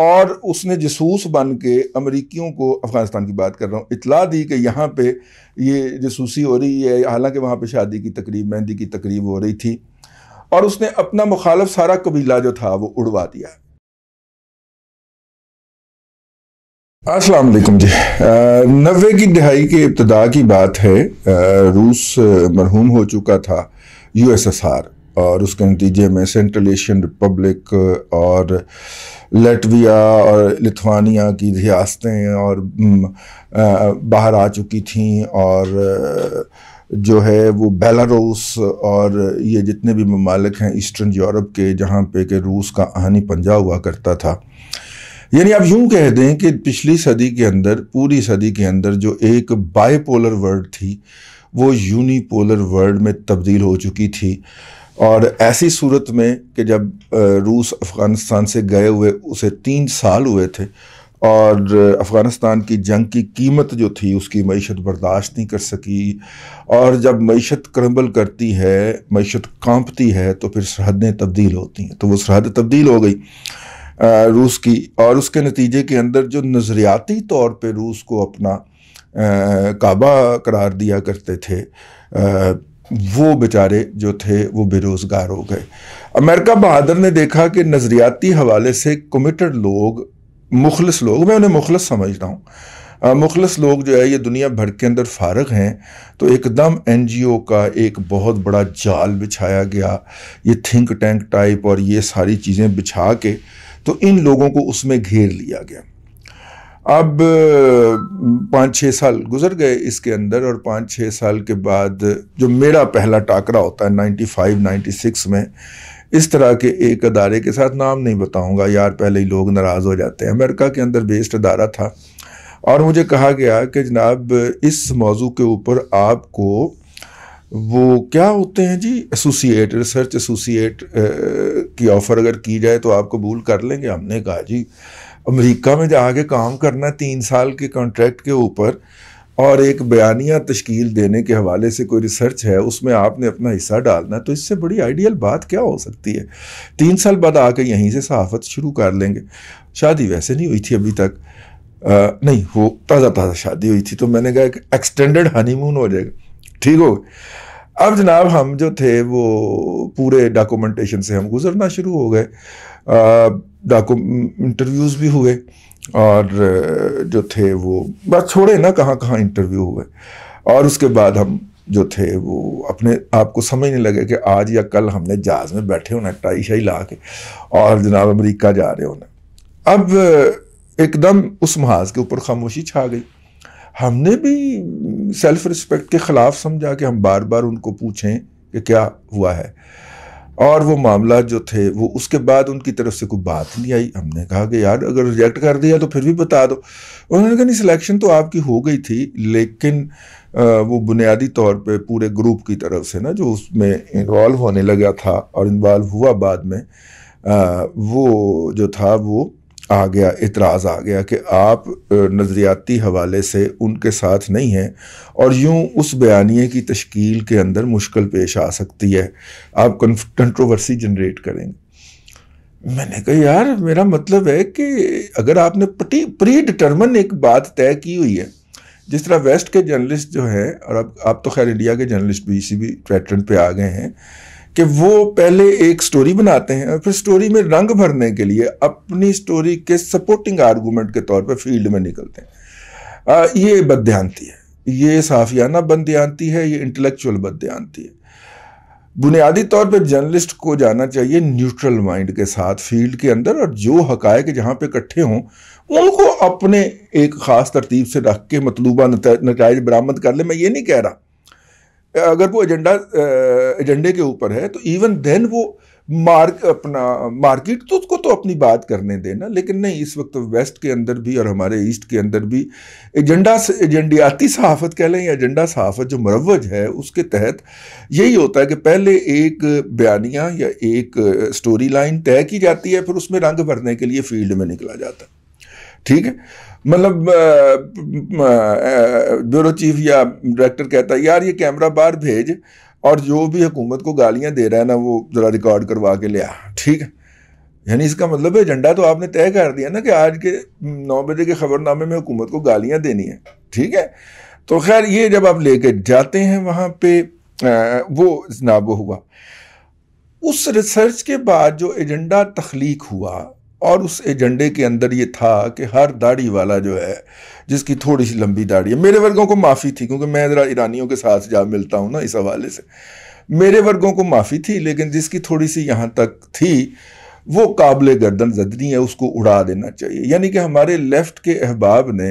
और उसने जसूस बन के अमरीकियों को अफ़गानिस्तान की बात कर रहा हूँ इतला दी कि यहाँ पे ये जसूसी हो रही है हालांकि वहाँ पे शादी की तकरीब मेहंदी की तकरीब हो रही थी और उसने अपना मुखालफ सारा कबीला जो था वो उड़वा दिया अस्सलाम वालेकुम जी नबे की दिहाई के इब्तदा की बात है आ, रूस मरहूम हो चुका था यूएसएसआर और उसके नतीजे में सेंट्रल एशियन रिपब्लिक और लटविया और लिथुआनिया की रियासतें और बाहर आ चुकी थीं और जो है वो बेलारूस और ये जितने भी ममालिक हैं ईस्टर्न यूरोप के जहाँ पे के रूस का आहनी पंजा हुआ करता था यानी आप यूं कह दें कि पिछली सदी के अंदर पूरी सदी के अंदर जो एक बाईपोलर वर्ल्ड थी वो यूनिपोलर वर्ल्ड में तब्दील हो चुकी थी और ऐसी सूरत में कि जब रूस अफ़गानिस्तान से गए हुए उसे तीन साल हुए थे और अफ़गानिस्तान की जंग की कीमत जो थी उसकी मीशत बर्दाश्त नहीं कर सकी और जब मीशत क्रम्बल करती है मीशत कांपती है तो फिर सरहदें तब्दील होती हैं तो वो सरहद तब्दील हो गई रूस की और उसके नतीजे के अंदर जो नज़रियाती तौर पर रूस को अपना काबा करार दिया करते थे वो बेचारे जो थे वो बेरोज़गार हो गए अमेरिका बहादुर ने देखा कि नज़रियाती हवाले से कमिटेड लोग मुखलस लोग मैं उन्हें मुखलस समझता हूँ मुखलस लोग जो है ये दुनिया भर के अंदर फारग हैं तो एकदम एन जी ओ का एक बहुत बड़ा जाल बिछाया गया ये थिंक टैंक टाइप और ये सारी चीज़ें बिछा के तो इन लोगों को उसमें घेर लिया गया अब पाँच छः साल गुजर गए इसके अंदर और पाँच छः साल के बाद जो मेरा पहला टाकरा होता है 95 96 में इस तरह के एक अदारे के साथ नाम नहीं बताऊंगा यार पहले ही लोग नाराज़ हो जाते हैं अमेरिका के अंदर बेस्ड अदारा था और मुझे कहा गया कि जनाब इस मौजू के ऊपर आपको वो क्या होते हैं जी एसोसिएट रिसर्च एसोसिएट की ऑफ़र अगर की जाए तो आप कबूल कर लेंगे हमने कहा जी अमेरिका में जाके काम करना तीन साल के कॉन्ट्रैक्ट के ऊपर और एक बयानिया तश्कील देने के हवाले से कोई रिसर्च है उसमें आपने अपना हिस्सा डालना तो इससे बड़ी आइडियल बात क्या हो सकती है तीन साल बाद आके यहीं से सहाफ़त शुरू कर लेंगे शादी वैसे नहीं हुई थी अभी तक आ, नहीं हो ताज़ा ताज़ा शादी हुई थी तो मैंने कहा एक एक्सटेंडेड हनीमून हो जाएगा ठीक हो अब जनाब हम जो थे वो पूरे डॉक्यूमेंटेशन से हम गुजरना शुरू हो गए डाकू इंटरव्यूज़ भी हुए और जो थे वो बस छोड़े ना कहाँ कहाँ इंटरव्यू हुए और उसके बाद हम जो थे वो अपने आप को समझने लगे कि आज या कल हमने जहाज़ में बैठे होना टाई शाही ला के और जनाब अमरीका जा रहे होना अब एकदम उस महाज के ऊपर खामोशी छा गई हमने भी सेल्फ रिस्पेक्ट के ख़िलाफ़ समझा कि हम बार बार उनको पूछें कि क्या हुआ है और वो मामला जो थे वो उसके बाद उनकी तरफ से कोई बात नहीं आई हमने कहा कि यार अगर रिजेक्ट कर दिया तो फिर भी बता दो उन्होंने कहा नहीं सिलेक्शन तो आपकी हो गई थी लेकिन वो बुनियादी तौर पे पूरे ग्रुप की तरफ से ना जो उसमें इन्वॉल्व होने लगा था और इन्वॉल्व हुआ बाद में वो जो था वो आ गया इतराज़ आ गया कि आप नज़रियाती हवाले से उनके साथ नहीं हैं और यूँ उस बयानिए की तश्कील के अंदर मुश्किल पेश आ सकती है आप कंट्रोवर्सी जनरेट करेंगे मैंने कहा यार मेरा मतलब है कि अगर आपने प्री डिटर्मन एक बात तय की हुई है जिस तरह वेस्ट के जर्नलिस्ट जो हैं और अब आप तो खैर इंडिया के जर्नलिस्ट भी इसी भी पैटर्न पर आ गए हैं कि वो पहले एक स्टोरी बनाते हैं और फिर स्टोरी में रंग भरने के लिए अपनी स्टोरी के सपोर्टिंग आर्गूमेंट के तौर पर फील्ड में निकलते हैं आ, ये बदध्यांती है ये साफियाना बदध्यांती है ये इंटेलेक्चुअल बदध्यांती है बुनियादी तौर पर जर्नलिस्ट को जाना चाहिए न्यूट्रल माइंड के साथ फील्ड के अंदर और जो हकायक जहाँ पे इकट्ठे हों उनको अपने एक ख़ास तरतीब से रख के मतलूबा नतज बरामद कर ले मैं ये नहीं कह रहा अगर वो एजेंडा एजेंडे के ऊपर है तो इवन देन वो मार्क अपना मार्केट तो उसको तो अपनी बात करने देना लेकिन नहीं इस वक्त वेस्ट के अंदर भी और हमारे ईस्ट के अंदर भी एजेंडा एजेंडियाती सहाफत कह लें या एजेंडा सहाफत जो मरवज है उसके तहत यही होता है कि पहले एक बयानिया या एक स्टोरी लाइन तय की जाती है फिर उसमें रंग भरने के लिए फील्ड में निकला जाता है ठीक है मतलब ब्यूरो चीफ या डायरेक्टर कहता है यार ये कैमरा बाहर भेज और जो भी हुकूमत को गालियां दे रहा है ना वो ज़रा रिकॉर्ड करवा के लिया ठीक है यानी इसका मतलब एजेंडा तो आपने तय कर दिया ना कि आज के नौ बजे के खबरनामे में हुकूमत को गालियां देनी है ठीक है तो खैर ये जब आप लेके जाते हैं वहाँ पे वो जनाब हुआ उस रिसर्च के बाद जो एजेंडा तख्लीक हुआ और उस एजेंडे के अंदर ये था कि हर दाढ़ी वाला जो है जिसकी थोड़ी सी लंबी दाढ़ी है मेरे वर्गों को माफ़ी थी क्योंकि मैं ज़रा ईरानियों के साथ जा मिलता हूँ ना इस हवाले से मेरे वर्गों को माफ़ी थी लेकिन जिसकी थोड़ी सी यहाँ तक थी वो काबिल गर्दन जदनी है उसको उड़ा देना चाहिए यानी कि हमारे लेफ़्ट के अहबाब ने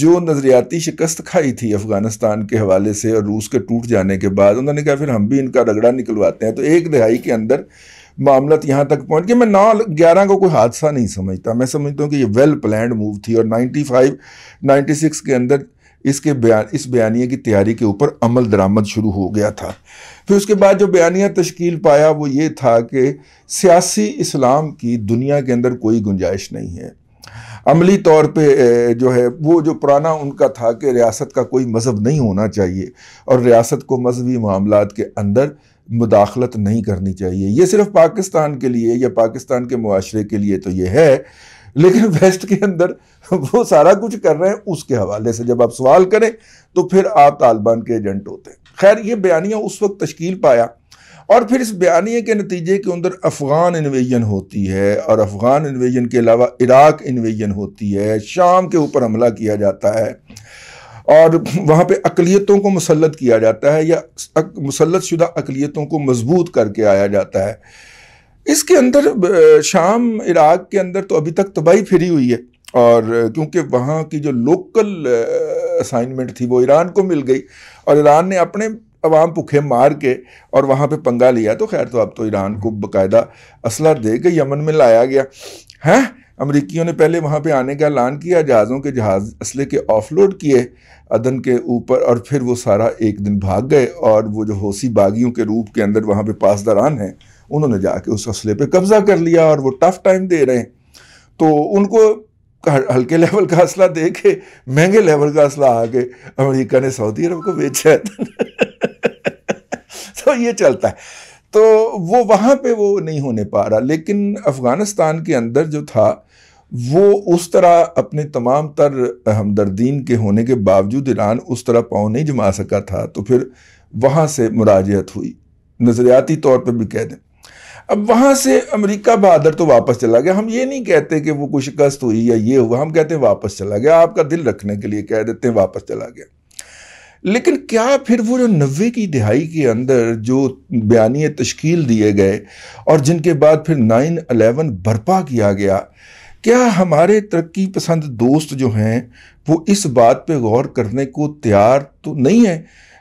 जो नज़रियाती शिकस्त खाई थी अफ़गानिस्तान के हवाले से और रूस के टूट जाने के बाद उन्होंने कहा फिर हम भी इनका रगड़ा निकलवाते हैं तो एक दहाई के अंदर मामला यहाँ तक पहुँच गया मैं नौ ग्यारह को कोई हादसा नहीं समझता मैं समझता हूँ कि ये वेल प्लान मूव थी और 95, 96 के अंदर इसके बयान इस बयानिए की तैयारी के ऊपर अमल दरामद शुरू हो गया था फिर उसके बाद जो बयानिया तश्कील पाया वो ये था कि सियासी इस्लाम की दुनिया के अंदर कोई गुंजाइश नहीं है अमली तौर पे जो है वो जो पुराना उनका था कि रियासत का कोई मज़हब नहीं होना चाहिए और रियासत को मजहबी मामला के अंदर मुदाखलत नहीं करनी चाहिए ये सिर्फ पाकिस्तान के लिए या पाकिस्तान के मुआरे के लिए तो ये है लेकिन वेस्ट के अंदर वो सारा कुछ कर रहे हैं उसके हवाले से जब आप सवाल करें तो फिर आप तालिबान के एजेंट होते हैं खैर ये बयानिया उस वक्त तश्कील पाया और फिर इस बयानिए के नतीजे के अंदर अफ़गान इन्वेजन होती है और अफ़गान इन्वेजन के अलावा इराक इन्वेजन होती है शाम के ऊपर हमला किया जाता है और वहाँ पे अकलीतों को मुसलत किया जाता है या मुसलत शुदा अकलीतों को मजबूत करके आया जाता है इसके अंदर शाम इराक के अंदर तो अभी तक तबाही फिरी हुई है और क्योंकि वहाँ की जो लोकल असाइनमेंट थी वो ईरान को मिल गई और ईरान ने अपने अवाम भुखे मार के और वहाँ पे पंगा लिया तो खैर तो अब तो ईरान को बाकायदा असला दे के यमन में लाया गया हैं अमरीकियों ने पहले वहाँ पर आने का ऐलान किया जहाज़ों के जहाज़ असले के ऑफलोड किए अदन के ऊपर और फिर वो सारा एक दिन भाग गए और वो जो हौसी बागियों के रूप के अंदर वहाँ पर पासदारान हैं उन्होंने जाके उस असले पर कब्ज़ा कर लिया और वो टफ़ टाइम दे रहे हैं तो उनको हल्के लेवल का असला दे के महंगे लेवल का असला आके अमेरिका ने सऊदी अरब को बेचा तो ये चलता है तो वो वहाँ पे वो नहीं होने पा रहा लेकिन अफ़गानिस्तान के अंदर जो था वो उस तरह अपने तमाम तर हमदर्दीन के होने के बावजूद ईरान उस तरह पाँव नहीं जमा सका था तो फिर वहाँ से मुराजत हुई नज़रियाती तौर पर भी कह दें अब वहाँ से अमेरिका बहादुर तो वापस चला गया हम ये नहीं कहते कि वो कुछ शिकस्त हुई या ये हुआ हम कहते हैं वापस चला गया आपका दिल रखने के लिए कह देते हैं वापस चला गया लेकिन क्या फिर वो जो नब्बे की दिहाई के अंदर जो बयानी तश्कील दिए गए और जिनके बाद फिर नाइन अलेवन बर्पा किया गया क्या हमारे तरक्की पसंद दोस्त जो हैं वो इस बात पे गौर करने को तैयार तो नहीं है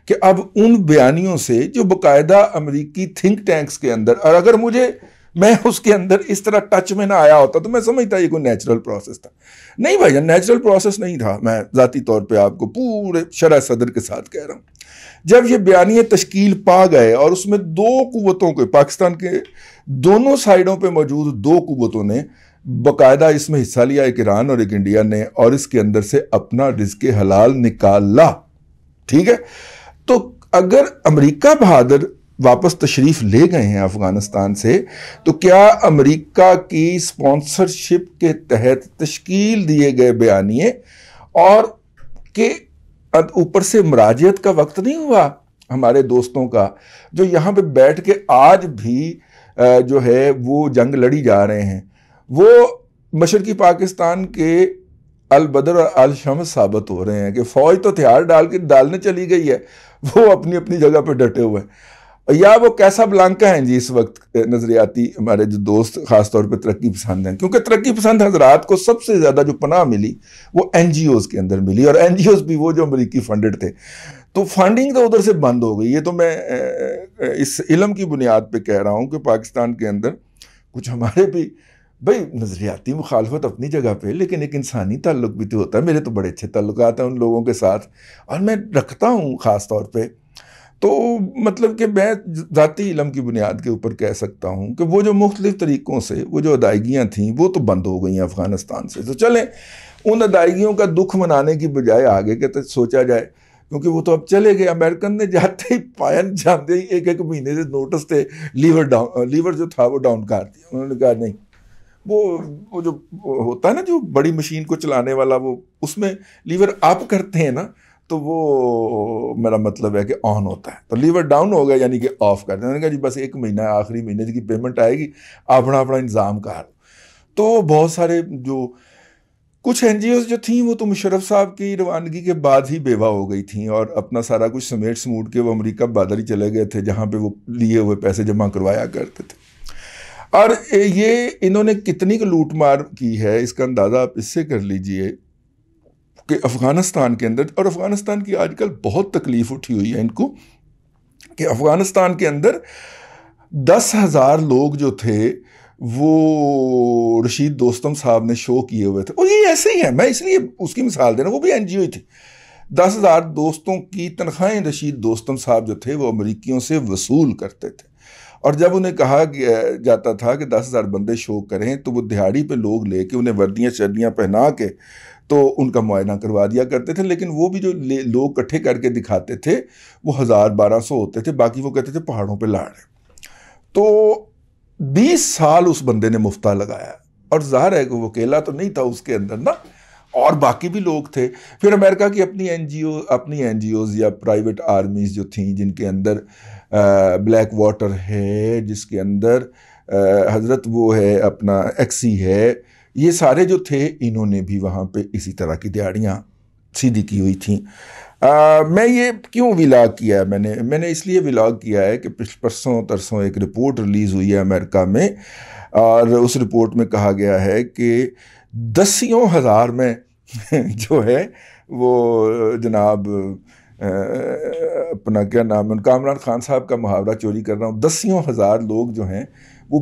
कि अब उन बयानियों से जो बाकायदा अमेरिकी थिंक टैंक्स के अंदर और अगर मुझे मैं उसके अंदर इस तरह टच में ना आया होता तो मैं समझता ये कोई नेचुरल प्रोसेस था नहीं भाई नेचुरल प्रोसेस नहीं था मैं ज़ाती तौर पे आपको पूरे शरा सदर के साथ कह रहा हूँ जब ये बयानी तश्कील पा गए और उसमें दो कुतों के पाकिस्तान के दोनों साइडों पर मौजूद दो कुतों ने बाकायदा इसमें हिस्सा लिया एक ईरान और एक इंडिया ने और इसके अंदर से अपना रिस्क हलाल निकाला ठीक है तो अगर अमेरिका बहादुर वापस तशरीफ़ ले गए हैं अफ़गानिस्तान से तो क्या अमेरिका की स्पॉन्सरशिप के तहत तश्कील दिए गए बयानिए और के ऊपर से मराजियत का वक्त नहीं हुआ हमारे दोस्तों का जो यहाँ पे बैठ के आज भी जो है वो जंग लड़ी जा रहे हैं वो मशरक़ी पाकिस्तान के अलबदर और अल साबित हो रहे हैं कि फ़ौज तो हथियार डाल के डालने चली गई है वो अपनी अपनी जगह पर डटे हुए हैं या वो कैसा ब्लांका है जी इस वक्त नज़रियाती हमारे जो दोस्त ख़ास तौर पर तरक्की पसंद हैं क्योंकि तरक्की पसंद हजरात को सबसे ज़्यादा जो पनाह मिली वो एन जी ओज़ के अंदर मिली और एन जी ओज़ भी वो जो अमरीकी फंडेड थे तो फंडिंग तो उधर से बंद हो गई ये तो मैं इस इलम की बुनियाद पर कह रहा हूँ कि पाकिस्तान के अंदर कुछ हमारे भी भाई नज़रियाती मुखालफत अपनी जगह पे लेकिन एक इंसानी ताल्लुक भी तो होता है मेरे तो बड़े अच्छे ताल्लुक हैं उन लोगों के साथ और मैं रखता हूँ ख़ास तौर पर तो मतलब कि मैं ज़ाती इलम की बुनियाद के ऊपर कह सकता हूँ कि वो जो मुख्तलिफ़ तरीक़ों से वो जो अदायगियाँ थीं वो तो बंद हो गई हैं अफ़गानिस्तान से तो चलें उन अदायगियों का दुख मनाने की बजाय आगे के तो सोचा जाए क्योंकि वो तो अब चले गए अमेरिकन ने जाते ही पायन जाते ही एक एक महीने से नोटिस थे लीवर डाउन लीवर जो था वो डाउन कर दिया उन्होंने कहा नहीं वो वो जो होता है ना जो बड़ी मशीन को चलाने वाला वो उसमें लीवर आप करते हैं ना तो वो मेरा मतलब है कि ऑन होता है तो लीवर डाउन हो गया यानी कि ऑफ कर देना कहा जी बस एक महीना आखिरी महीने की पेमेंट आएगी अपना अपना इंतज़ाम कर तो बहुत सारे जो कुछ एन जो थी वो तो मुशरफ साहब की रवानगी के बाद ही बेवा हो गई थी और अपना सारा कुछ समेट समूट के वो अमरीका बादल ही चले गए थे जहाँ पे वो लिए हुए पैसे जमा करवाया करते थे और ये इन्होंने कितनी लूट मार की है इसका अंदाज़ा आप इससे कर लीजिए कि अफ़गानिस्तान के अंदर और अफ़गानिस्तान की आजकल बहुत तकलीफ़ उठी हुई है इनको कि अफ़गानिस्तान के अंदर दस हज़ार लोग जो थे वो रशीद दोस्तम साहब ने शो किए हुए थे और ये ऐसे ही है मैं इसलिए उसकी मिसाल दे रहा हूँ वो भी एन जी ओ थी दस हज़ार दोस्तों की तनख्वाहें रशीद दोस्तम साहब जो थे वो अमरीकियों से वसूल करते थे और जब उन्हें कहा जाता था कि दस हज़ार बंदे शो करें तो वो दिहाड़ी पे लोग लेके उन्हें वर्दियाँ शर्दियाँ पहना के तो उनका मुआयना करवा दिया करते थे लेकिन वो भी जो लोग इकट्ठे करके दिखाते थे वो हज़ार बारह सौ होते थे बाकी वो कहते थे पहाड़ों पर लाड़ तो बीस साल उस बंदे ने मुफ्ता लगाया और ज़ाहिर है कि वो अकेला तो नहीं था उसके अंदर ना और बाकी भी लोग थे फिर अमेरिका की अपनी एन अपनी एन या प्राइवेट आर्मीज़ जो थी जिनके अंदर आ, ब्लैक वाटर है जिसके अंदर हज़रत वो है अपना एक्सी है ये सारे जो थे इन्होंने भी वहाँ पे इसी तरह की दिहाड़ियाँ सीधी की हुई थी आ, मैं ये क्यों विलाग किया है मैंने मैंने इसलिए विलाग किया है कि परसों तरसों एक रिपोर्ट रिलीज़ हुई है अमेरिका में और उस रिपोर्ट में कहा गया है कि दसियों हज़ार में जो है वो जनाब अपना क्या नाम है उनका खान साहब का मुहावरा चोरी कर रहा हूँ दसियों हज़ार लोग जो हैं वो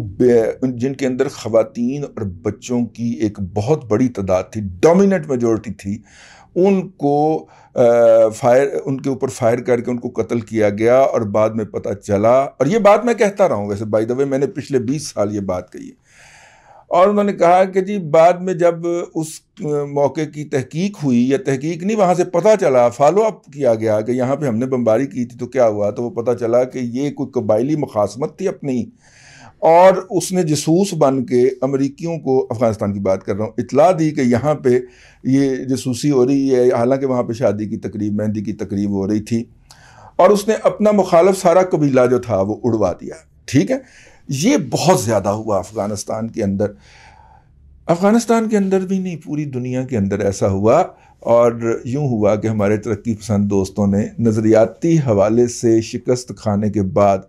जिनके अंदर ख़वातीन और बच्चों की एक बहुत बड़ी तादाद थी डोमिनेट मेजोरिटी थी उनको आ, फायर उनके ऊपर फायर करके उनको कत्ल किया गया और बाद में पता चला और ये बात मैं कहता रहा हूँ वैसे बाई द वे मैंने पिछले बीस साल ये बात कही है और उन्होंने कहा कि जी बाद में जब उस मौके की तहकीक हुई या तहकीक नहीं वहाँ से पता चला फॉलो अप किया गया कि यहाँ पे हमने बमबारी की थी तो क्या हुआ तो वो पता चला कि ये कोई कबायली मुखासमत थी अपनी और उसने जसूस बन के अमरीकियों को अफ़गानिस्तान की बात कर रहा हूँ इतला दी कि यहाँ पे ये जसूसी हो रही है हालांकि वहाँ पे शादी की तकरीब मेहंदी की तकरीब हो रही थी और उसने अपना मुखालफ सारा कबीला जो था वो उड़वा दिया ठीक है ये बहुत ज़्यादा हुआ अफ़गानिस्तान के अंदर अफ़गानिस्तान के अंदर भी नहीं पूरी दुनिया के अंदर ऐसा हुआ और यूँ हुआ कि हमारे तरक्की पसंद दोस्तों ने नज़रियाती हवाले से शिकस्त खाने के बाद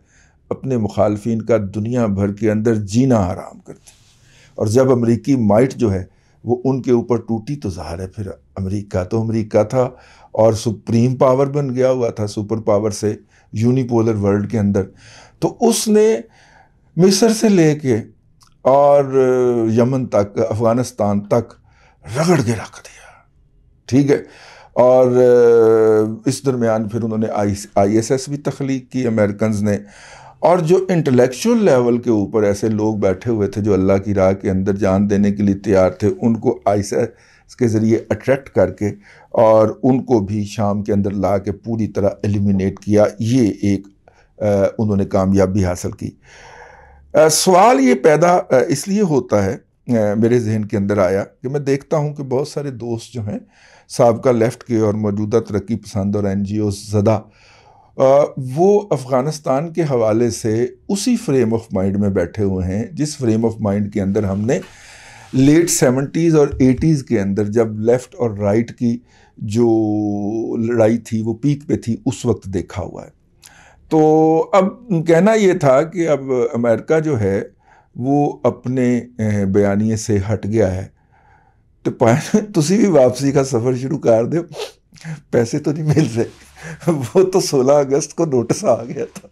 अपने मुखालफन का दुनिया भर के अंदर जीना आराम करते और जब अमरीकी माइट जो है वो उनके ऊपर टूटी तो ज़ाहिर है फिर अमरीका तो अमरीका था और सुप्रीम पावर बन गया हुआ था सुपर पावर से यूनिपोलर वर्ल्ड के अंदर तो उसने मिस्र से लेके और यमन तक अफ़गानिस्तान तक रगड़ के रख दिया ठीक है और इस दरमियान फिर उन्होंने आई आई एस एस भी तख्लीक की अमेरिकन ने और जो इंटेलेक्चुअल लेवल के ऊपर ऐसे लोग बैठे हुए थे जो अल्लाह की राह के अंदर जान देने के लिए तैयार थे उनको आयसा इसके ज़रिए अट्रैक्ट करके और उनको भी शाम के अंदर ला के पूरी तरह एलिमिनेट किया ये एक आ, उन्होंने कामयाबी हासिल की आ, सवाल ये पैदा इसलिए होता है आ, मेरे जहन के अंदर आया कि मैं देखता हूँ कि बहुत सारे दोस्त जो हैं सबका लेफ़्ट के और मौजूदा तरक्की पसंद और एन जी ओ ज़्यादा वो अफ़गानिस्तान के हवाले से उसी फ्रेम ऑफ माइंड में बैठे हुए हैं जिस फ्रेम ऑफ माइंड के अंदर हमने लेट सेवेंटीज़ और एटीज़ के अंदर जब लेफ़्ट और राइट की जो लड़ाई थी वो पीक पे थी उस वक्त देखा हुआ है तो अब कहना ये था कि अब अमेरिका जो है वो अपने बयानी से हट गया है तो तुम भी वापसी का सफ़र शुरू कर दो पैसे तो नहीं मिल रहे वो तो 16 अगस्त को नोटिस आ गया था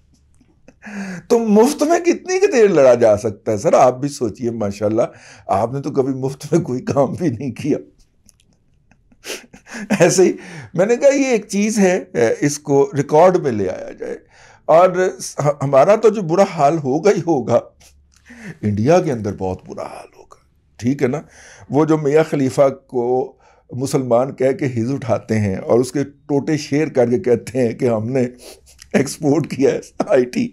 तो मुफ्त में कितनी की देर लड़ा जा सकता है सर आप भी सोचिए माशाल्लाह आपने तो कभी मुफ्त में कोई काम भी नहीं किया ऐसे ही मैंने कहा ये एक चीज़ है इसको रिकॉर्ड में ले आया जाए और हमारा तो जो बुरा हाल होगा ही होगा इंडिया के अंदर बहुत बुरा हाल होगा ठीक है ना वो जो मियाँ खलीफा को मुसलमान कह के हिज उठाते हैं और उसके टोटे शेयर करके कहते हैं कि हमने एक्सपोर्ट किया है आईटी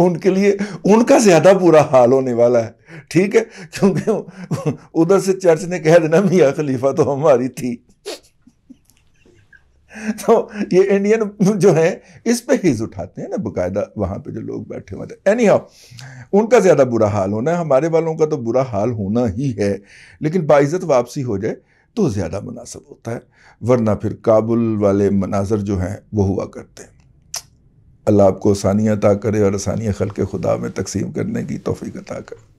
उनके लिए उनका ज़्यादा बुरा हाल होने वाला है ठीक है क्योंकि उधर से चर्च ने कह देना मियाँ खलीफा तो हमारी थी तो ये इंडियन जो है इस पे हिज उठाते हैं ना बकायदा वहां पे जो लोग बैठे हुए थे एनी हाउ उनका ज़्यादा बुरा हाल होना है हमारे वालों का तो बुरा हाल होना ही है लेकिन बाइज़त वापसी हो जाए तो ज़्यादा मुनासब होता है वरना फिर काबुल वाले मनाजर जो हैं वो हुआ करते हैं अल्लाह आपको आसानियाँ अता करे और आसानियाँ खल के खुदा में तकसीम करने की तोफ़ी अता करे